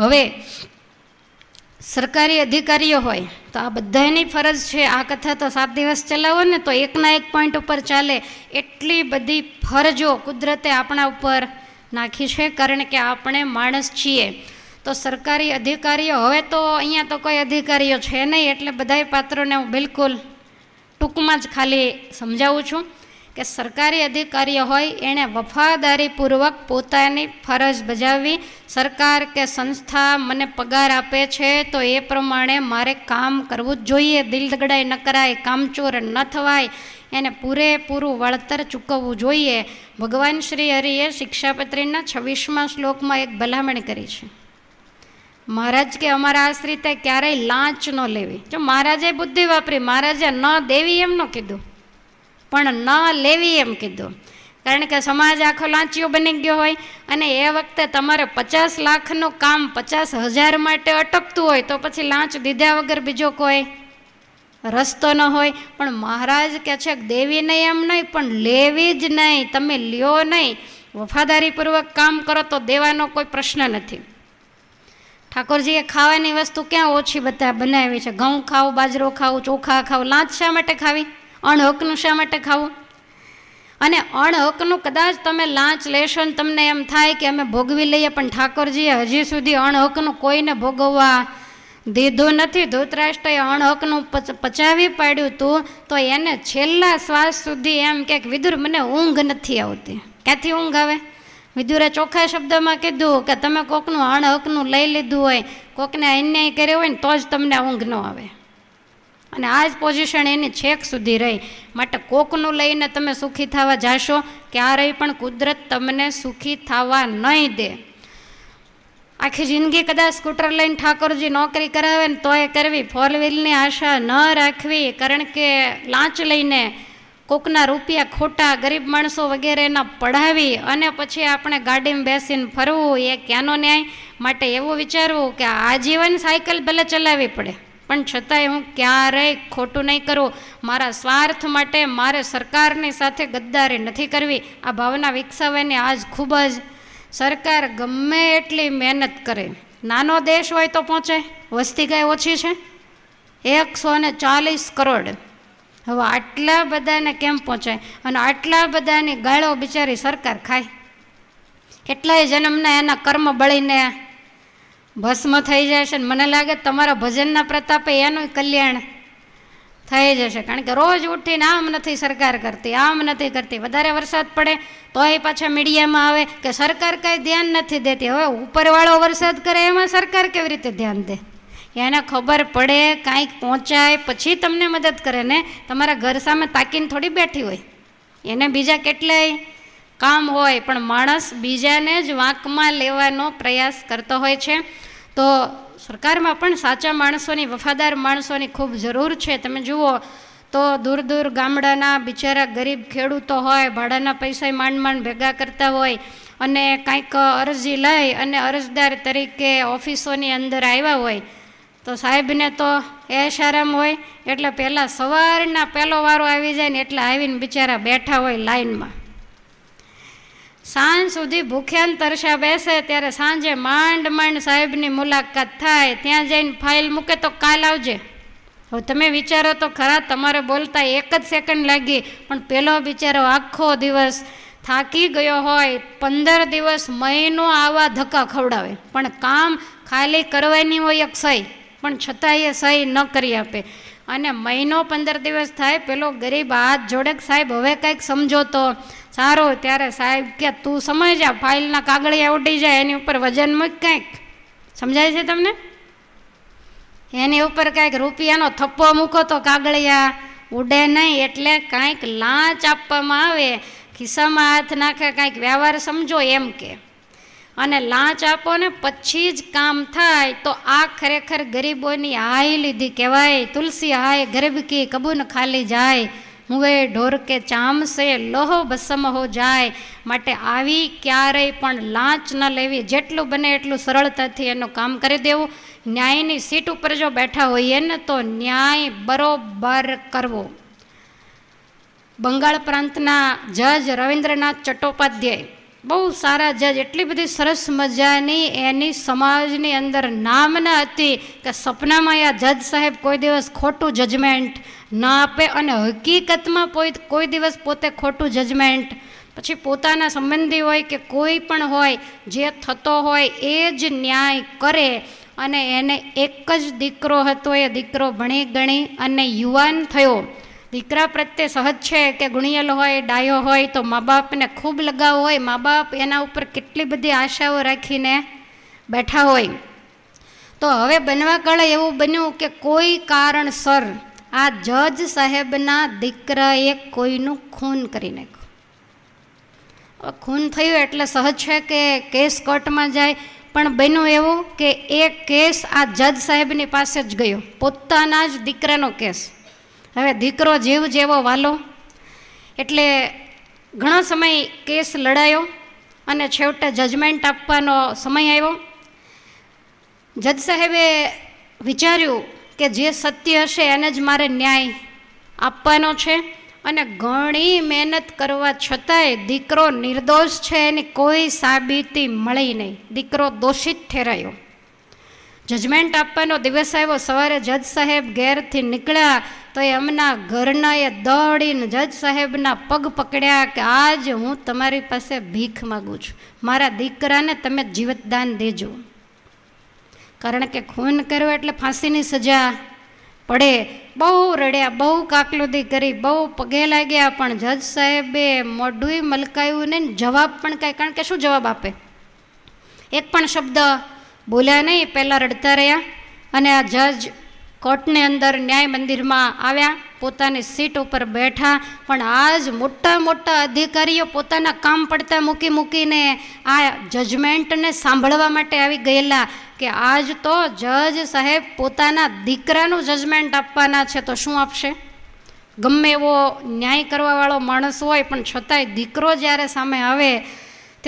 હવે સરકારી અધિકારીઓ હોય તો આ બધાની ફરજ છે આ કથા તો સાત દિવસ ચલાવો ને તો એકના એક પોઈન્ટ ઉપર ચાલે એટલી બધી ફરજો કુદરતે આપણા ઉપર નાખી છે કારણ કે આપણે માણસ છીએ તો સરકારી અધિકારીઓ હવે તો અહીંયા તો કોઈ અધિકારીઓ છે નહીં એટલે બધાય પાત્રોને હું બિલકુલ ટૂંકમાં જ ખાલી સમજાવું છું કે સરકારી અધિકારીઓ હોય એણે વફાદારીપૂર્વક પોતાની ફરજ બજાવવી સરકાર કે સંસ્થા મને પગાર આપે છે તો એ પ્રમાણે મારે કામ કરવું જ જોઈએ દિલ દગડાય ન કરાય કામચોર ન થવાય એને પૂરેપૂરું વળતર ચૂકવવું જોઈએ ભગવાન શ્રી હરિએ શિક્ષાપત્રીના છવ્વીસમાં શ્લોકમાં એક ભલામણ કરી છે મહારાજ કે અમારા આશ્રિતે ક્યારેય લાંચ ન લેવી જો મહારાજે બુદ્ધિ વાપરી મહારાજે ન દેવી એમ ન કીધું પણ ન લેવી એમ કીધું કારણ કે સમાજ આખો લાંચિયો બની ગયો હોય અને એ વખતે તમારે પચાસ લાખનું કામ પચાસ હજાર માટે અટકતું હોય તો પછી લાંચ દીધા વગર બીજો કોઈ રસ્તો ન હોય પણ મહારાજ કે છે દેવી નહીં એમ નહીં પણ લેવી જ નહીં તમે લ્યો નહીં વફાદારીપૂર્વક કામ કરો તો દેવાનો કોઈ પ્રશ્ન નથી ઠાકોરજીએ ખાવાની વસ્તુ ક્યાં ઓછી બધા બનાવી છે ઘઉં ખાવું બાજરો ખાવ ચોખા ખાવ લાંચ શા માટે ખાવી અણહકનું શા માટે ખાવું અને અણહકનું કદાચ તમે લાંચ લેશો ને તમને એમ થાય કે અમે ભોગવી લઈએ પણ ઠાકોરજીએ હજી સુધી અણહકનું કોઈને ભોગવવા દીધું નથી ધૂતરાષ્ટ્રએ અણહકનું પચાવી પાડ્યું હતું તો એને છેલ્લા શ્વાસ સુધી એમ કે વિદુર મને ઊંઘ નથી આવતી ક્યાંથી ઊંઘ આવે વિદુરે ચોખ્ખા શબ્દમાં કીધું કે તમે કોકનું અણહકનું લઈ લીધું હોય કોકને અન્યાય કર્યો હોય ને તો જ તમને ઊંઘ ન આવે અને આ જ પોઝિશન એની છેક સુધી રહી માટે કોકનું લઈને તમે સુખી થવા જાશો ક્યારેય પણ કુદરત તમને સુખી થવા નહીં દે આખી જિંદગી કદાચ સ્કૂટર લઈને ઠાકોરજી નોકરી કરાવે ને તોય કરવી ફોર વ્હીલની આશા ન રાખવી કારણ કે લાંચ લઈને કોકના રૂપિયા ખોટા ગરીબ માણસો વગેરેના પઢાવી અને પછી આપણે ગાડીમાં બેસીને ફરવું એ ક્યાંનો ન્યાય માટે એવું વિચારવું કે આજીવન સાયકલ ભલે ચલાવવી પડે પણ છતાંય હું ક્યારેય ખોટું નહીં કરું મારા સ્વાર્થ માટે મારે સરકારની સાથે ગદ્દારી નથી કરવી આ ભાવના વિકસાવવાની આજ ખૂબ જ સરકાર ગમે એટલી મહેનત કરે નાનો દેશ હોય તો પહોંચે વસ્તી કાંઈ ઓછી છે એકસો ને ચાલીસ કરોડ હવે આટલા બધાને કેમ પહોંચાય અને આટલા બધાની ગાળો બિચારી સરકાર ખાય કેટલાય જન્મના એના કર્મ બળીને ભસ્મ થઈ જશે મને લાગે તમારા ભજનના પ્રતાપે એનું કલ્યાણ થઈ જશે કારણ કે રોજ ઉઠીને આમ નથી સરકાર કરતી આમ નથી કરતી વધારે વરસાદ પડે તો એ પાછા મીડિયામાં આવે કે સરકાર કંઈ ધ્યાન નથી દેતી હવે ઉપરવાળો વરસાદ કરે એમાં સરકાર કેવી રીતે ધ્યાન દે એને ખબર પડે કાંઈક પહોંચાય પછી તમને મદદ કરે ને તમારા ઘર સામે તાકીને થોડી બેઠી હોય એને બીજા કેટલાય કામ હોય પણ માણસ બીજાને જ વાંકમાં લેવાનો પ્રયાસ કરતો હોય છે તો સરકારમાં પણ સાચા માણસોની વફાદાર માણસોની ખૂબ જરૂર છે તમે જુઓ તો દૂર દૂર ગામડાના બિચારા ગરીબ ખેડૂતો હોય ભાડાના પૈસા માંડ માંડ ભેગા કરતા હોય અને કાંઈક અરજી લઈ અને અરજદાર તરીકે ઓફિસોની અંદર આવ્યા હોય તો સાહેબને તો એશારામ હોય એટલે પહેલાં સવારના પહેલો વારો આવી જાય ને એટલે આવીને બિચારા બેઠા હોય લાઇનમાં સાંજ સુધી ભૂખ્યાન તરસા બેસે ત્યારે સાંજે માંડ માંડ સાહેબની મુલાકાત થાય ત્યાં જઈને ફાઇલ મૂકે તો કાલ આવજે હવે તમે વિચારો તો ખરા તમારે બોલતા એક જ સેકન્ડ લાગી પણ પેલો બિચારો આખો દિવસ થાકી ગયો હોય પંદર દિવસ મહિનો આવા ધક્કા ખવડાવે પણ કામ ખાલી કરવાની હોય એક સહી પણ છતાંય એ સહી ન કરી આપે અને મહિનો પંદર દિવસ થાય પેલો ગરીબ હાથ જોડે સાહેબ હવે કંઈક સમજો તો સારો ત્યારે સાહેબ કે તું સમય જા ફાઇલના કાગળિયા ઉડી જાય એની ઉપર વજન મૂક કંઈક સમજાય છે તમને એની ઉપર કાંઈક રૂપિયાનો થપ્પો મૂકો તો કાગળિયા ઉડે નહીં એટલે કાંઈક લાંચ આપવામાં આવે ખિસ્સામાં હાથ નાખે કાંઈક વ્યવહાર સમજો એમ કે અને લાંચ આપો ને પછી જ કામ થાય તો આ ખરેખર ગરીબોની હાય લીધી કહેવાય તુલસી હાય ગરીબ કબૂન ખાલી જાય હું એ મુએ ઢોરકે ચામશે લોહો હો જાય માટે આવી ક્યારેય પણ લાંચ ન લેવી જેટલું બને એટલું સરળતાથી એનું કામ કરી દેવું ન્યાયની સીટ ઉપર જો બેઠા હોઈએ ને તો ન્યાય બરોબર કરવો બંગાળ પ્રાંતના જજ રવિન્દ્રનાથ ચટ્ટોપાધ્યાય બહુ સારા જજ એટલી બધી સરસ મજાની એની સમાજની અંદર નામના હતી કે સપનામાં આ જજ સાહેબ કોઈ દિવસ ખોટું જજમેન્ટ ના આપે અને હકીકતમાં કોઈ દિવસ પોતે ખોટું જજમેન્ટ પછી પોતાના સંબંધી હોય કે કોઈ પણ હોય જે થતો હોય એ જ ન્યાય કરે અને એને એક જ દીકરો હતો એ દીકરો ભણી ગણી અને યુવાન થયો દીકરા પ્રત્યે સહજ છે કે ગુણિયેલો હોય ડાયો હોય તો મા બાપને ખૂબ લગાવ હોય મા બાપ એના ઉપર કેટલી બધી આશાઓ રાખીને બેઠા હોય તો હવે બનવા કાળે એવું બન્યું કે કોઈ કારણસર આ જજ સાહેબના દીકરાએ કોઈનું ખૂન કરી નાખ્યું ખૂન થયું એટલે સહજ છે કે કેસ કોર્ટમાં જાય પણ બન્યું એવું કે એ કેસ આ જજ સાહેબની પાસે જ ગયો પોતાના જ દીકરાનો કેસ હવે દીકરો જીવ જેવો વાલો એટલે ઘણો સમય કેસ લડાયો અને છેવટે જજમેન્ટ આપવાનો સમય આવ્યો જજ સાહેબે વિચાર્યું કે જે સત્ય હશે એને જ મારે ન્યાય આપવાનો છે અને ઘણી મહેનત કરવા છતાંય દીકરો નિર્દોષ છે એની કોઈ સાબિતી મળી નહીં દીકરો દોષિત ઠેરાયો જજમેન્ટ આપવાનો દિવસ આવ્યો સવારે જજ સાહેબ ઘેરથી નીકળ્યા તો એમના ઘરના એ દોડીને જજ સાહેબના પગ પકડ્યા કે આજ હું તમારી પાસે ભીખ માગું છું મારા દીકરાને તમે જીવતદાન દેજો કારણ કે ખૂન કર્યો એટલે ફાંસીની સજા પડે બહુ રડ્યા બહુ કાકલુદી કરી બહુ પગે લાગ્યા પણ જજ સાહેબે મોઢું મલકાયું ને જવાબ પણ કાંઈ કારણ કે શું જવાબ આપે એક પણ શબ્દ બોલ્યા નહીં પહેલાં રડતા રહ્યા અને આ જજ કોર્ટની અંદર ન્યાય મંદિરમાં આવ્યા પોતાની સીટ ઉપર બેઠા પણ આજ મોટા મોટા અધિકારીઓ પોતાના કામ પડતા મૂકી મૂકીને આ જજમેન્ટને સાંભળવા માટે આવી ગયેલા કે આજ તો જજ સાહેબ પોતાના દીકરાનું જજમેન્ટ આપવાના છે તો શું આપશે ગમે એવો ન્યાય કરવાવાળો માણસ હોય પણ છતાંય દીકરો જ્યારે સામે આવે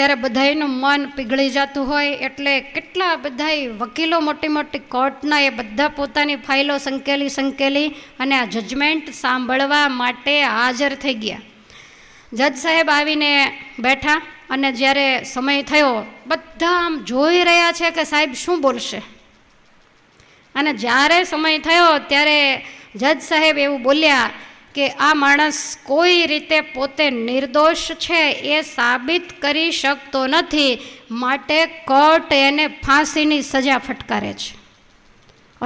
ત્યારે બધાનું મન પીગળી જતું હોય એટલે કેટલા બધાય વકીલો મોટી મોટી કોર્ટના એ બધા પોતાની ફાઇલો સંકેલી સંકેલી અને આ જજમેન્ટ સાંભળવા માટે હાજર થઈ ગયા જજ સાહેબ આવીને બેઠા અને જ્યારે સમય થયો બધા આમ જોઈ રહ્યા છે કે સાહેબ શું બોલશે અને જ્યારે સમય થયો ત્યારે જજ સાહેબ એવું બોલ્યા કે આ માણસ કોઈ રીતે પોતે નિર્દોષ છે એ સાબિત કરી શકતો નથી માટે કોર્ટ એને ફાંસીની સજા ફટકારે છે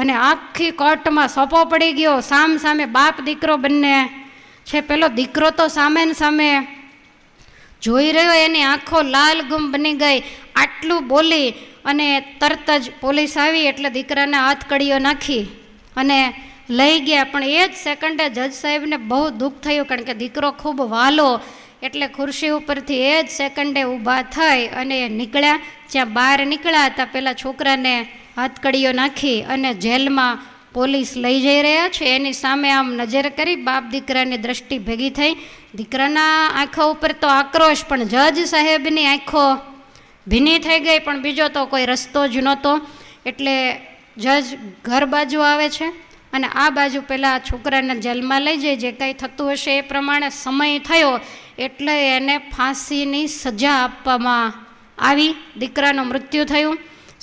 અને આખી કોર્ટમાં સોંપો પડી ગયો સામ સામે બાપ દીકરો બંને છે પેલો દીકરો તો સામે સામે જોઈ રહ્યો એની આંખો લાલ ગુમ બની ગઈ આટલું બોલી અને તરત જ પોલીસ આવી એટલે દીકરાને હાથ કડીઓ નાખી અને લઈ ગયા પણ એ જ સેકન્ડે જજ સાહેબને બહુ દુઃખ થયું કારણ કે દીકરો ખૂબ વાલો એટલે ખુરશી ઉપરથી એ જ સેકન્ડે ઊભા થઈ અને એ નીકળ્યા જ્યાં બહાર નીકળ્યા હતા પહેલાં છોકરાને હાથકડીઓ નાખી અને જેલમાં પોલીસ લઈ જઈ રહ્યા છે એની સામે આમ નજર કરી બાપ દીકરાની દ્રષ્ટિ ભેગી થઈ દીકરાના આંખો ઉપર તો આક્રોશ પણ જજ સાહેબની આંખો ભીની થઈ ગઈ પણ બીજો તો કોઈ રસ્તો જ નહોતો એટલે જજ ઘર બાજુ આવે છે અને આ બાજુ પહેલાં છોકરાને જેલમાં લઈ જાય જે કાંઈ થતું હશે એ પ્રમાણે સમય થયો એટલે એને ફાંસીની સજા આપવામાં આવી દીકરાનું મૃત્યુ થયું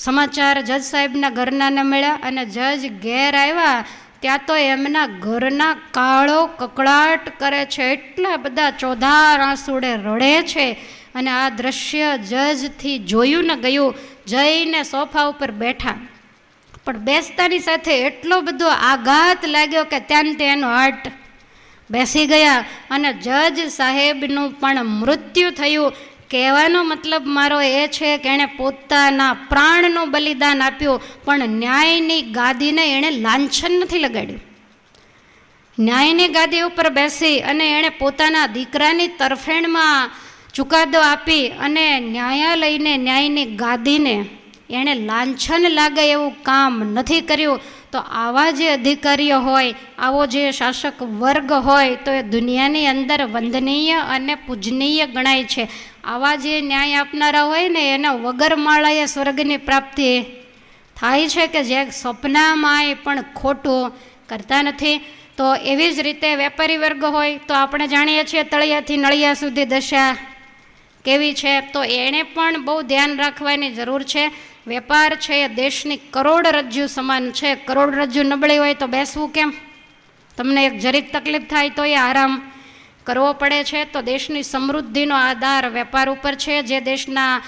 સમાચાર જજ સાહેબના ઘરનાને મળ્યા અને જજ ઘેર આવ્યા ત્યાં તો એમના ઘરના કાળો કકળાટ કરે છે એટલા બધા ચોધાર આંસુડે રડે છે અને આ દ્રશ્ય જજથી જોયું ને ગયું જઈને સોફા ઉપર બેઠા પણ બેસતાની સાથે એટલો બધો આઘાત લાગ્યો કે ત્યાં તેનો હાર્ટ બેસી ગયા અને જજ સાહેબનું પણ મૃત્યુ થયું કહેવાનો મતલબ મારો એ છે કે એણે પોતાના પ્રાણનું બલિદાન આપ્યું પણ ન્યાયની ગાદીને એણે લાંછન નથી લગાડ્યું ન્યાયની ગાદી ઉપર બેસી અને એણે પોતાના દીકરાની તરફેણમાં ચુકાદો આપી અને ન્યાયાલયને ન્યાયની ગાદીને એણે લાંછન લાગે એવું કામ નથી કર્યું તો આવા જે અધિકારીઓ હોય આવો જે શાસક વર્ગ હોય તો એ દુનિયાની અંદર વંદનીય અને પૂજનીય ગણાય છે આવા જે ન્યાય આપનારા હોય ને એના વગર માળાએ સ્વર્ગની પ્રાપ્તિ થાય છે કે જે સપનામાં એ પણ ખોટું કરતા નથી તો એવી જ રીતે વેપારી વર્ગ હોય તો આપણે જાણીએ છીએ તળિયાથી નળિયા સુધી દશા કેવી છે તો એણે પણ બહુ ધ્યાન રાખવાની જરૂર છે વેપાર છે એ દેશની કરોડરજ્જુ સમાન છે કરોડરજ્જુ નબળી હોય તો બેસવું કેમ તમને એક જરીક તકલીફ થાય તો એ આરામ કરવો પડે છે તો દેશની સમૃદ્ધિનો આધાર વેપાર ઉપર છે જે દેશના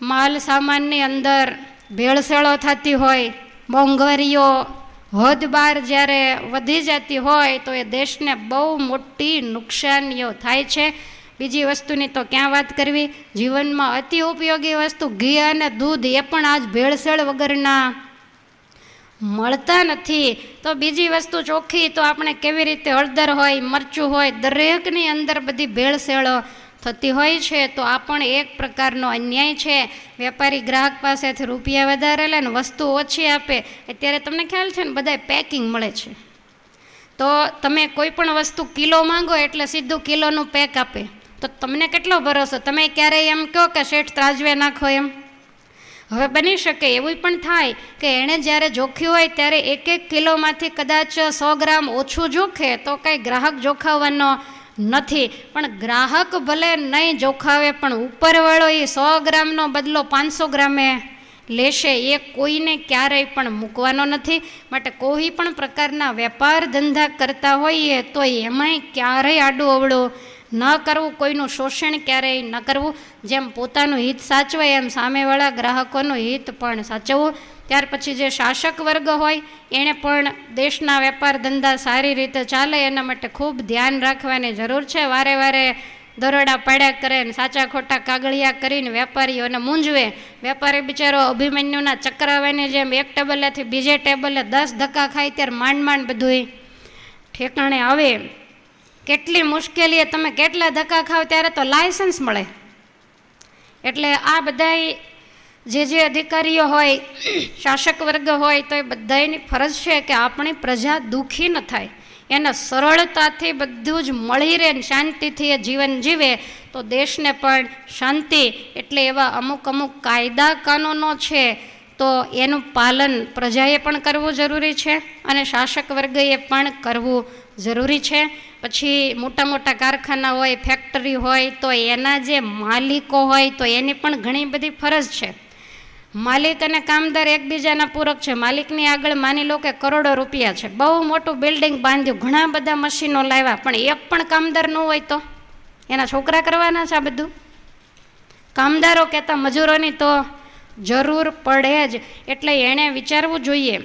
માલ સામાનની અંદર ભેળસેળો થતી હોય મોંઘવારીઓ હદબાર જ્યારે વધી જતી હોય તો એ દેશને બહુ મોટી નુકસાનીઓ થાય છે બીજી વસ્તુની તો ક્યાં વાત કરવી જીવનમાં અતિ ઉપયોગી વસ્તુ ઘી અને દૂધ એ પણ આજ ભેળસેળ વગરના મળતા નથી તો બીજી વસ્તુ ચોખ્ખી તો આપણે કેવી રીતે હળદર હોય મરચું હોય દરેકની અંદર બધી ભેળસેળ થતી હોય છે તો આ પણ એક પ્રકારનો અન્યાય છે વેપારી ગ્રાહક પાસેથી રૂપિયા વધારે લે ને વસ્તુ ઓછી આપે અત્યારે તમને ખ્યાલ છે ને બધા પેકિંગ મળે છે તો તમે કોઈ પણ વસ્તુ કિલો માંગો એટલે સીધું કિલોનું પેક આપે તો તમને કેટલો ભરોસો તમે ક્યારેય એમ કહો કે શેઠ ત્રાજવે નાખો એમ હવે બની શકે એવું પણ થાય કે એણે જ્યારે જોખ્યું હોય ત્યારે એક એક કિલોમાંથી કદાચ સો ગ્રામ ઓછું જોખે તો કાંઈ ગ્રાહક જોખાવાનો નથી પણ ગ્રાહક ભલે નહીં જોખાવે પણ ઉપરવાળો એ સો ગ્રામનો બદલો પાંચસો ગ્રામે લેશે એ કોઈને ક્યારેય પણ મૂકવાનો નથી માટે કોઈ પણ પ્રકારના વેપાર ધંધા કરતા હોઈએ તો એમાંય ક્યારેય આડું અવળું ન કરવું કોઈનું શોષણ ક્યારેય ન કરવું જેમ પોતાનું હિત સાચવે એમ સામેવાળા ગ્રાહકોનું હિત પણ સાચવવું ત્યાર પછી જે શાસક વર્ગ હોય એણે પણ દેશના વેપાર ધંધા સારી રીતે ચાલે એના માટે ખૂબ ધ્યાન રાખવાની જરૂર છે વારે વારે દરોડા પાડ્યા કરે ને સાચા ખોટા કાગળિયા કરીને વેપારીઓને મૂંઝવે વેપારી બિચારો અભિમન્યુના ચક્રાવાને જેમ એક ટેબલેથી બીજે ટેબલે દસ ધક્કા ખાય ત્યારે માંડ માંડ બધું ઠેકાણે આવે કેટલી મુશ્કેલીએ તમે કેટલા ધક્કા ખાવ ત્યારે તો લાયસન્સ મળે એટલે આ બધાય જે જે અધિકારીઓ હોય શાસક વર્ગ હોય તો એ બધાની ફરજ છે કે આપણી પ્રજા દુઃખી ન થાય એને સરળતાથી બધું જ મળી રહે શાંતિથી એ જીવન જીવે તો દેશને પણ શાંતિ એટલે એવા અમુક અમુક કાયદા કાનૂનો છે તો એનું પાલન પ્રજાએ પણ કરવું જરૂરી છે અને શાસક વર્ગએ પણ કરવું જરૂરી છે પછી મોટા મોટા કારખાના હોય ફેક્ટરી હોય તો એના જે માલિકો હોય તો એની પણ ઘણી બધી ફરજ છે માલિક અને કામદાર એકબીજાના પૂરક છે માલિકની આગળ માની લો કે કરોડો રૂપિયા છે બહુ મોટું બિલ્ડિંગ બાંધ્યું ઘણા બધા મશીનો લાવ્યા પણ એક પણ કામદાર ન હોય તો એના છોકરા કરવાના છે આ બધું કામદારો કહેતા મજૂરોની તો જરૂર પડે જ એટલે એણે વિચારવું જોઈએ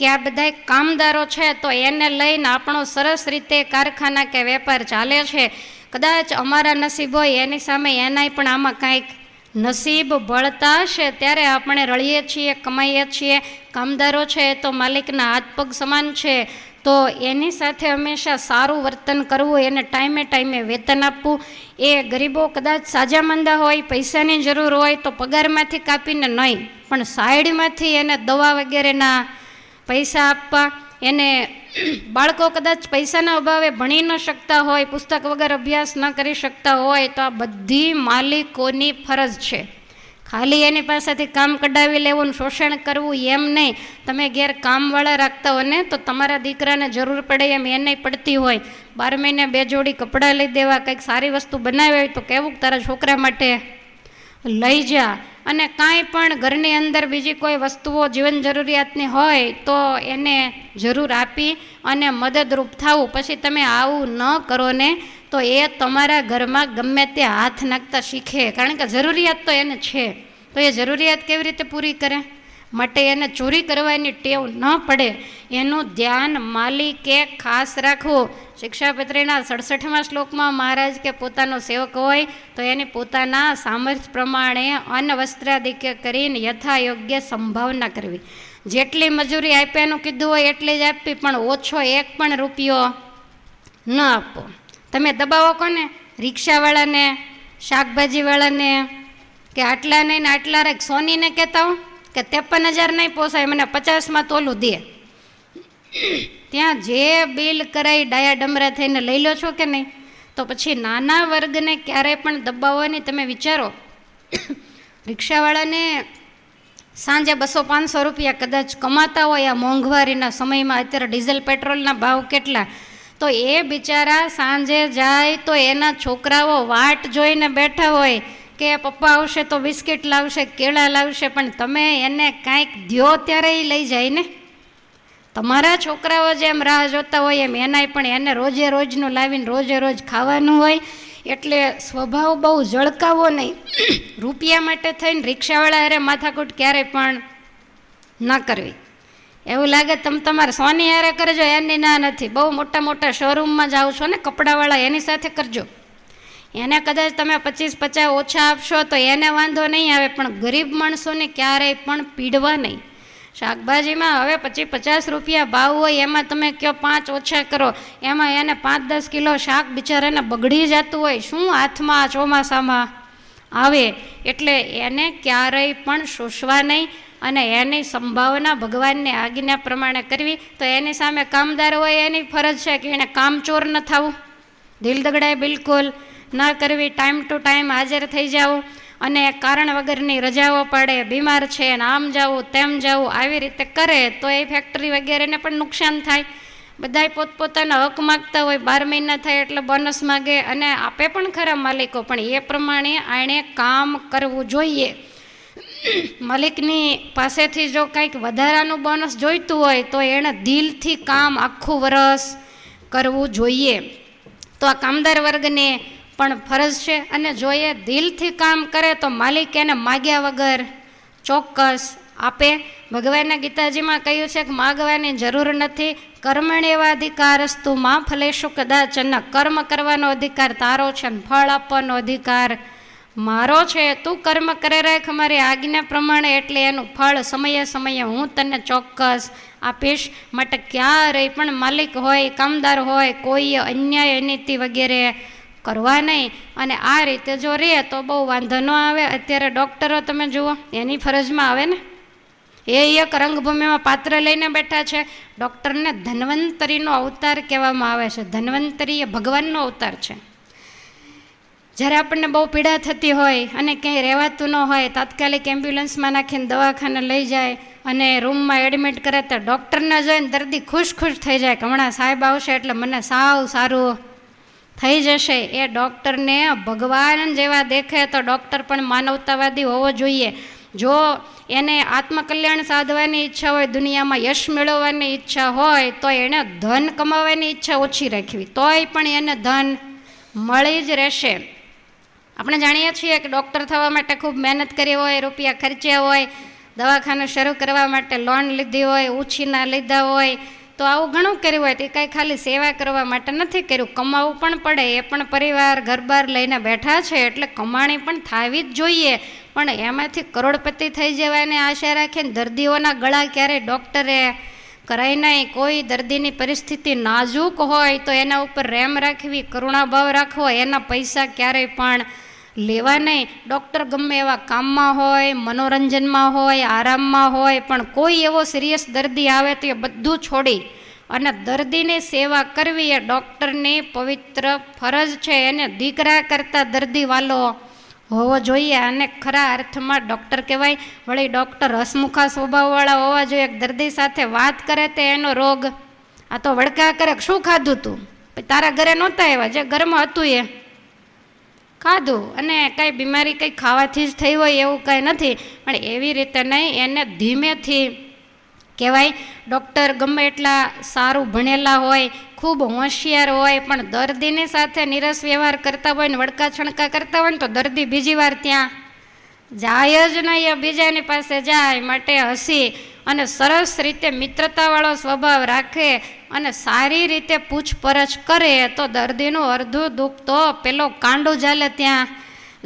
કે આ બધા કામદારો છે તો એને લઈને આપણો સરસ રીતે કારખાના કે વેપાર ચાલે છે કદાચ અમારા નસીબ હોય એની સામે એનાય પણ આમાં કાંઈક નસીબ બળતા હશે ત્યારે આપણે રળીએ છીએ કમાઈએ છીએ કામદારો છે તો માલિકના હાથ પગ સમાન છે તો એની સાથે હંમેશા સારું વર્તન કરવું એને ટાઈમે ટાઈમે વેતન આપવું એ ગરીબો કદાચ સાજા મંદા હોય પૈસાની જરૂર હોય તો પગારમાંથી કાપીને નહીં પણ સાઈડમાંથી એને દવા વગેરેના પૈસા આપવા એને બાળકો કદાચ પૈસાના અભાવે ભણી ન શકતા હોય પુસ્તક વગર અભ્યાસ ન કરી શકતા હોય તો આ બધી માલિકોની ફરજ છે ખાલી એની પાસેથી કામ કઢાવી લેવું ને શોષણ કરવું એમ નહીં તમે ઘેર કામવાળા રાખતા હોય ને તો તમારા દીકરાને જરૂર પડે એમ એને પડતી હોય બાર મહિને બે જોડી કપડાં લઈ દેવા કંઈક સારી વસ્તુ બનાવી હોય તો કહેવું તારા છોકરા માટે લઈ જા અને કાંઈ પણ ઘરની અંદર બીજી કોઈ વસ્તુઓ જીવન જરૂરિયાતની હોય તો એને જરૂર આપી અને મદદરૂપ થવું પછી તમે આવું ન કરો ને તો એ તમારા ઘરમાં ગમે તે હાથ નાખતા શીખે કારણ કે જરૂરિયાત તો એને છે તો એ જરૂરિયાત કેવી રીતે પૂરી કરે માટે એને ચોરી કરવાની ટેવ ન પડે એનું ધ્યાન માલિકે ખાસ રાખવું શિક્ષાપત્રીના સડસઠમાં શ્લોકમાં મહારાજ કે પોતાનો સેવક હોય તો એને પોતાના સામર્થ્ય પ્રમાણે અન્ન વસ્ત્રાધિક્ય કરીને યથા યોગ્ય સંભાવના કરવી જેટલી મજૂરી આપ્યાનું કીધું હોય એટલી જ આપવી પણ ઓછો એક પણ રૂપિયો ન આપો તમે દબાવો કોને રિક્ષાવાળાને શાકભાજીવાળાને કે આટલા નહીં ને આટલા રાખ સોનીને કહેતા હો કે ત્રેપન હજાર નહીં પોસાય મને પચાસમાં તોલું દે ત્યાં જે બિલ કરાય ડાયા ડમરા થઈને લઈ લો છો કે નહીં તો પછી નાના વર્ગને ક્યારેય પણ દબાવવાની તમે વિચારો રિક્ષાવાળાને સાંજે બસો પાંચસો રૂપિયા કદાચ કમાતા હોય આ મોંઘવારીના સમયમાં અત્યારે ડીઝલ પેટ્રોલના ભાવ કેટલા તો એ બિચારા સાંજે જાય તો એના છોકરાઓ વાટ જોઈને બેઠા હોય કે પપ્પા આવશે તો બિસ્કિટ લાવશે કેળા લાવશે પણ તમે એને કાંઈક દ્યો ત્યારે એ લઈ જાય ને તમારા છોકરાઓ જેમ રાહ જોતા હોય એમ એનાય પણ એને રોજે રોજનું લાવીને રોજે રોજ ખાવાનું હોય એટલે સ્વભાવ બહુ જળકાવો નહીં રૂપિયા માટે થઈને રિક્ષાવાળા હારે માથાકૂટ ક્યારેય પણ ન કરવી એવું લાગે તમે તમારે સોની હારે કરજો એની ના નથી બહુ મોટા મોટા શોરૂમમાં જાઓ છો ને કપડાવાળા એની સાથે કરજો એને કદાચ તમે પચીસ પચાસ ઓછા આપશો તો એને વાંધો નહીં આવે પણ ગરીબ માણસોને ક્યારેય પણ પીડવા નહીં શાકભાજીમાં હવે પછી પચાસ રૂપિયા ભાવ હોય એમાં તમે કયો પાંચ ઓછા કરો એમાં એને પાંચ દસ કિલો શાક બિચારાને બગડી જતું હોય શું હાથમાં ચોમાસામાં આવે એટલે એને ક્યારેય પણ શોષવા નહીં અને એની સંભાવના ભગવાનની આજ્ઞા પ્રમાણે કરવી તો એની સામે કામદાર હોય એની ફરજ છે કે એને કામચોર ન થવું દિલ દગડાય બિલકુલ ન કરવી ટાઈમ ટુ ટાઈમ હાજર થઈ જવું અને કારણ વગરની રજાઓ પડે બીમાર છે ને આમ જવું તેમ જવું આવી રીતે કરે તો એ ફેક્ટરી વગેરેને પણ નુકસાન થાય બધા પોતપોતાના હક માગતા હોય બાર મહિના થાય એટલે બોનસ માગે અને આપે પણ ખરા માલિકો પણ એ પ્રમાણે એણે કામ કરવું જોઈએ માલિકની પાસેથી જો કંઈક વધારાનું બોનસ જોઈતું હોય તો એણે દિલથી કામ આખું વરસ કરવું જોઈએ તો આ કામદાર વર્ગને પણ ફરજ છે અને જો એ દિલથી કામ કરે તો માલિક એને માગ્યા વગર ચોક્કસ આપે ભગવાનના ગીતાજીમાં કહ્યું છે કે માગવાની જરૂર નથી કર્મણ એવા અધિકારસ્તુ માં ફલેશું કદાચ અને કર્મ કરવાનો અધિકાર તારો છે અને ફળ આપવાનો અધિકાર મારો છે તું કર્મ કરે રાખ મારી આજ્ઞા પ્રમાણે એટલે એનું ફળ સમયે સમયે હું તને ચોક્કસ આપીશ માટે ક્યારેય પણ માલિક હોય કામદાર હોય કોઈ અન્યાય અનીતિ વગેરે કરવા નહીં અને આ રીતે જો રહે તો બહુ વાંધો ન આવે અત્યારે ડૉક્ટરો તમે જુઓ એની ફરજમાં આવે ને એ એક રંગભૂમિમાં પાત્ર લઈને બેઠા છે ડૉક્ટરને ધન્વંતરીનો અવતાર કહેવામાં આવે છે ધન્વંતરી એ ભગવાનનો અવતાર છે જ્યારે આપણને બહુ પીડા થતી હોય અને ક્યાંય રહેવાતું ન હોય તાત્કાલિક એમ્બ્યુલન્સમાં નાખીને દવાખાને લઈ જાય અને રૂમમાં એડમિટ કરે તો ડૉક્ટરને જોઈને દર્દી ખુશ ખુશ થઈ જાય કે હમણાં સાહેબ આવશે એટલે મને સાવ સારું થઈ જશે એ ડૉક્ટરને ભગવાન જેવા દેખે તો ડૉક્ટર પણ માનવતાવાદી હોવો જોઈએ જો એને આત્મકલ્યાણ સાધવાની ઈચ્છા હોય દુનિયામાં યશ મેળવવાની ઈચ્છા હોય તો એણે ધન કમાવવાની ઈચ્છા ઓછી રાખવી તોય પણ એને ધન મળી જ રહેશે આપણે જાણીએ છીએ કે ડૉક્ટર થવા માટે ખૂબ મહેનત કરી હોય રૂપિયા ખર્ચ્યા હોય દવાખાનું શરૂ કરવા માટે લોન લીધી હોય ઉછીના લીધા હોય તો આવું ઘણું કર્યું હોય તે કાંઈ ખાલી સેવા કરવા માટે નથી કર્યું કમાવું પણ પડે એ પણ પરિવાર ઘરબાર લઈને બેઠા છે એટલે કમાણી પણ થાવી જ જોઈએ પણ એમાંથી કરોડપતિ થઈ જવાને આશા રાખીને દર્દીઓના ગળા ક્યારેય ડૉક્ટરે કરાય નહીં કોઈ દર્દીની પરિસ્થિતિ નાજુક હોય તો એના ઉપર રેમ રાખવી કરુણાભાવ રાખવો એના પૈસા ક્યારેય પણ લેવા નહીં ડૉક્ટર ગમે એવા કામમાં હોય મનોરંજનમાં હોય આરામમાં હોય પણ કોઈ એવો સિરિયસ દર્દી આવે તો એ બધું છોડી અને દર્દીની સેવા કરવી એ ડૉક્ટરની પવિત્ર ફરજ છે એને દીકરા કરતાં દર્દીવાલો હોવો જોઈએ અને ખરા અર્થમાં ડૉક્ટર કહેવાય વળી ડૉક્ટર હસમુખા સ્વભાવવાળા હોવા જોઈએ દર્દી સાથે વાત કરે તે એનો રોગ આ તો વડકા કરે શું ખાધું તું તારા ઘરે નહોતા આવ્યા જે ઘરમાં હતું એ ખાધું અને કાંઈ બીમારી કંઈ ખાવાથી જ થઈ હોય એવું કંઈ નથી પણ એવી રીતે નહીં એને ધીમેથી કહેવાય ડૉક્ટર ગમે એટલા સારું ભણેલા હોય ખૂબ હોશિયાર હોય પણ દર્દીની સાથે નિરસ વ્યવહાર કરતા હોય ને વડકા છણકા કરતા હોય ને તો દર્દી બીજી વાર ત્યાં જાય જ નહીં એ બીજાની પાસે જાય માટે હસી અને સરસ રીતે મિત્રતાવાળો સ્વભાવ રાખે અને સારી રીતે પૂછપરછ કરે તો દર્દીનું અડધું દુઃખ તો પેલો કાંડો ચાલે ત્યાં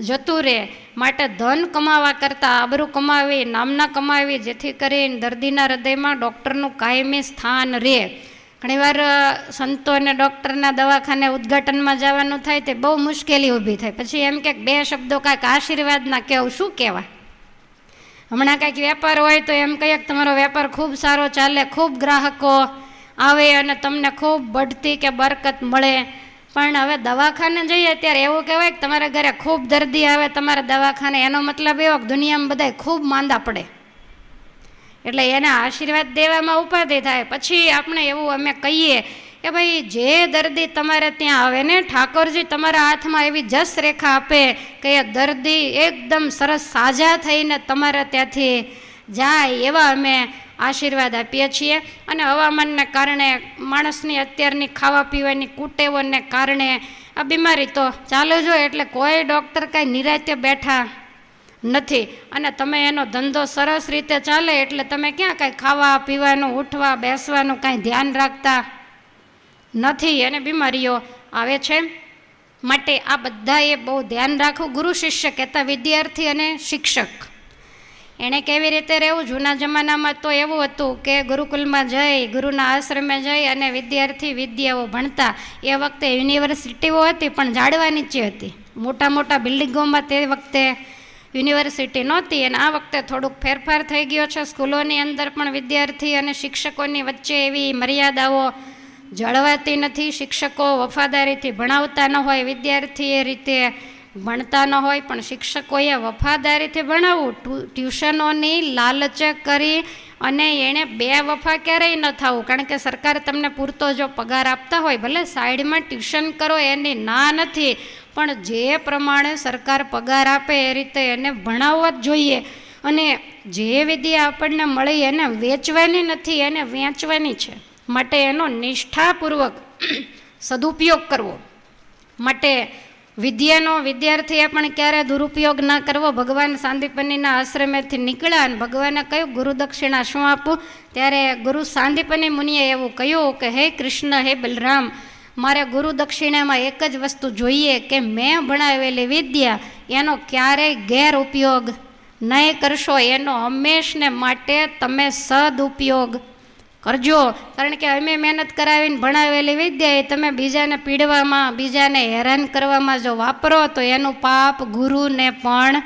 જતું રહે માટે ધન કમાવા કરતાં આબરું કમાવી નામના કમાવી જેથી કરીને દર્દીના હૃદયમાં ડૉક્ટરનું કાયમી સ્થાન રહે ઘણીવાર સંતો અને ડૉક્ટરના દવાખાને ઉદ્ઘાટનમાં જવાનું થાય તે બહુ મુશ્કેલી ઊભી થાય પછી એમ કે બે શબ્દો કાંઈક આશીર્વાદના કહેવું શું કહેવાય હમણાં કાંઈક વેપાર હોય તો એમ કહીએ કે તમારો વેપાર ખૂબ સારો ચાલે ખૂબ ગ્રાહકો આવે અને તમને ખૂબ બઢતી કે બરકત મળે પણ હવે દવાખાને જઈએ ત્યારે એવું કહેવાય કે તમારા ઘરે ખૂબ દર્દી આવે તમારા દવાખાને એનો મતલબ એવો કે દુનિયામાં બધા ખૂબ માંદા પડે એટલે એના આશીર્વાદ દેવામાં ઉપાધિ થાય પછી આપણે એવું અમે કહીએ કે ભાઈ જે દર્દી તમારે ત્યાં આવે ને ઠાકોરજી તમારા હાથમાં એવી જસ રેખા આપે કે એ દર્દી એકદમ સરસ સાજા થઈને તમારે ત્યાંથી જાય એવા અમે આશીર્વાદ આપીએ છીએ અને હવામાનને કારણે માણસની અત્યારની ખાવા પીવાની કુટેવોને કારણે આ બીમારી તો ચાલે જ હોય એટલે કોઈ ડૉક્ટર કાંઈ નિરાત્ય બેઠા નથી અને તમે એનો ધંધો સરસ રીતે ચાલે એટલે તમે ક્યાં કાંઈ ખાવા પીવાનું ઉઠવા બેસવાનું કાંઈ ધ્યાન રાખતા નથી અને બીમારીઓ આવે છે માટે આ બધાએ બહુ ધ્યાન રાખવું ગુરુ શિષ્ય કહેતા વિદ્યાર્થી અને શિક્ષક એણે કેવી રીતે રહેવું જૂના જમાનામાં તો એવું હતું કે ગુરુકુલમાં જઈ ગુરુના આશ્રમે જઈ અને વિદ્યાર્થી વિદ્યાઓ ભણતા એ વખતે યુનિવર્સિટીઓ હતી પણ ઝાડવા નીચે હતી મોટા મોટા બિલ્ડિંગોમાં તે વખતે યુનિવર્સિટી નહોતી અને આ વખતે થોડુંક ફેરફાર થઈ ગયો છે સ્કૂલોની અંદર પણ વિદ્યાર્થી અને શિક્ષકોની વચ્ચે એવી મર્યાદાઓ જળવાતી નથી શિક્ષકો વફાદારીથી ભણાવતા ન હોય વિદ્યાર્થી એ રીતે ભણતા ન હોય પણ શિક્ષકોએ વફાદારીથી ભણાવવું ટ્યુશનોની લાલચ કરી અને એણે બે વફા ક્યારેય ન થવું કારણ કે સરકાર તમને પૂરતો જો પગાર આપતા હોય ભલે સાઈડમાં ટ્યુશન કરો એની ના નથી પણ જે પ્રમાણે સરકાર પગાર આપે એ રીતે એને ભણાવવા જ જોઈએ અને જે વિધિ આપણને મળી એને વેચવાની નથી એને વેચવાની છે માટે એનો નિષ્ઠાપૂર્વક સદુપયોગ કરવો માટે વિદ્યાનો વિદ્યાર્થીએ પણ ક્યારે દુરુપયોગ ના કરવો ભગવાન સાંદીપનીના આશ્રમેથી નીકળ્યા અને ભગવાને કહ્યું ગુરુદક્ષિણા શું આપું ત્યારે ગુરુ સાંદીપની મુનિએ એવું કહ્યું કે હે કૃષ્ણ હે બલરામ મારે ગુરુદક્ષિણામાં એક જ વસ્તુ જોઈએ કે મેં ભણાવેલી વિદ્યા એનો ક્યારેય ગેરઉપયોગ નહીં કરશો એનો હંમેશને માટે તમે સદુપયોગ કરજો કારણ કે અમે મહેનત કરાવીને ભણાવેલી વિદ્યા એ તમે બીજાને પીડવામાં બીજાને હેરાન કરવામાં જો વાપરો તો એનું પાપ ગુરુને પણ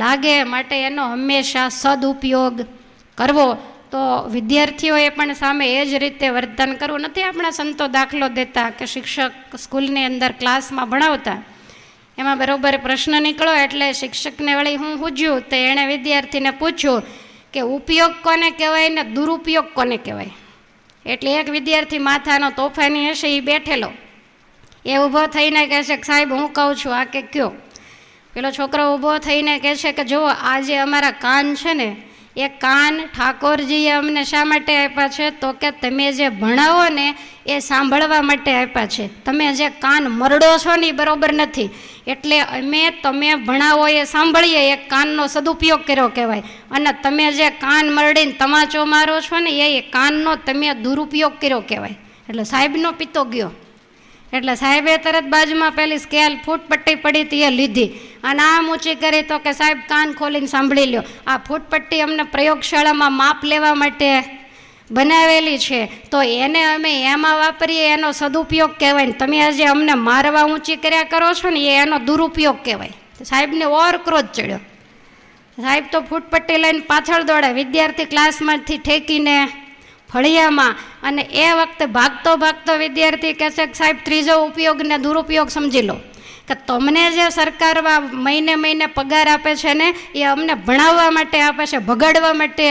લાગે માટે એનો હંમેશા સદુપયોગ કરવો તો વિદ્યાર્થીઓએ પણ સામે એ જ રીતે વર્તન કરવું નથી આપણા સંતો દાખલો દેતા કે શિક્ષક સ્કૂલની અંદર ક્લાસમાં ભણાવતા એમાં બરાબર પ્રશ્ન નીકળો એટલે શિક્ષકને વળી હું પૂછ્યું તો એણે વિદ્યાર્થીને પૂછ્યું કે ઉપયોગ કોને કહેવાય ને દુરુપયોગ કોને કહેવાય એટલે એક વિદ્યાર્થી માથાનો તોફાની હશે એ બેઠેલો એ ઊભો થઈને કહેશે કે સાહેબ હું કહું છું આ કે કયો પેલો છોકરો ઊભો થઈને કહે છે કે જુઓ આ જે અમારા કાન છે ને એ કાન ઠાકોરજીએ અમને શા માટે આપ્યા છે તો કે તમે જે ભણાવો ને એ સાંભળવા માટે આપ્યા છે તમે જે કાન મરડો છો ને એ બરાબર નથી એટલે અમે તમે ભણાવો એ સાંભળીએ એ કાનનો સદુપયોગ કર્યો કહેવાય અને તમે જે કાન મરડીને તમાચો મારો છો ને એ કાનનો તમે દુરુપયોગ કર્યો કહેવાય એટલે સાહેબનો પિત્તો ગયો એટલે સાહેબે તરત બાજુમાં પેલી સ્કેલ ફૂટપટ્ટી પડી હતી એ લીધી અને આમ ઊંચી કરી તો કે સાહેબ કાન ખોલીને સાંભળી લ્યો આ ફૂટપટ્ટી અમને પ્રયોગશાળામાં માપ લેવા માટે બનાવેલી છે તો એને અમે એમાં વાપરીએ એનો સદુપયોગ કહેવાય ને તમે આજે અમને મારવા ઊંચી કર્યા કરો છો ને એ એનો દુરુપયોગ કહેવાય સાહેબને ઓર ક્રોધ ચડ્યો સાહેબ તો ફૂટપટ્ટી લઈને પાછળ દોડે વિદ્યાર્થી ક્લાસમાંથી ઠેકીને ફળિયામાં અને એ વખતે ભાગતો ભાગતો વિદ્યાર્થી કહે છે સાહેબ ત્રીજો ઉપયોગ ને દુરુપયોગ સમજી લો કે તમને જે સરકારમાં મહિને મહિને પગાર આપે છે ને એ અમને ભણાવવા માટે આપે છે ભગાડવા માટે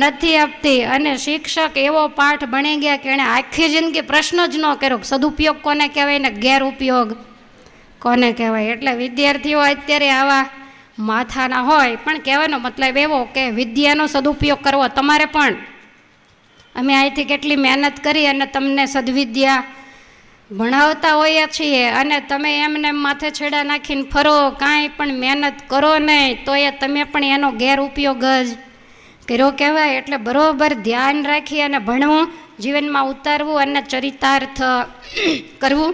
નથી આપતી અને શિક્ષક એવો પાઠ ભણી ગયા કે એણે આખી જિંદગી પ્રશ્ન જ ન કર્યો સદુપયોગ કોને કહેવાય ને ગેરઉપયોગ કોને કહેવાય એટલે વિદ્યાર્થીઓ અત્યારે આવા માથાના હોય પણ કહેવાનો મતલબ એવો કે વિદ્યાનો સદુપયોગ કરવો તમારે પણ અમે અહીંથી કેટલી મહેનત કરી અને તમને સદવિદ્યા ભણાવતા હોઈએ છીએ અને તમે એમને માથે છેડા નાખીને ફરો કાંઈ પણ મહેનત કરો નહીં તો એ તમે પણ એનો ગેરઉપયોગ જ કર્યો કહેવાય એટલે બરાબર ધ્યાન રાખી અને ભણવું જીવનમાં ઉતારવું અને ચરિતાર્થ કરવું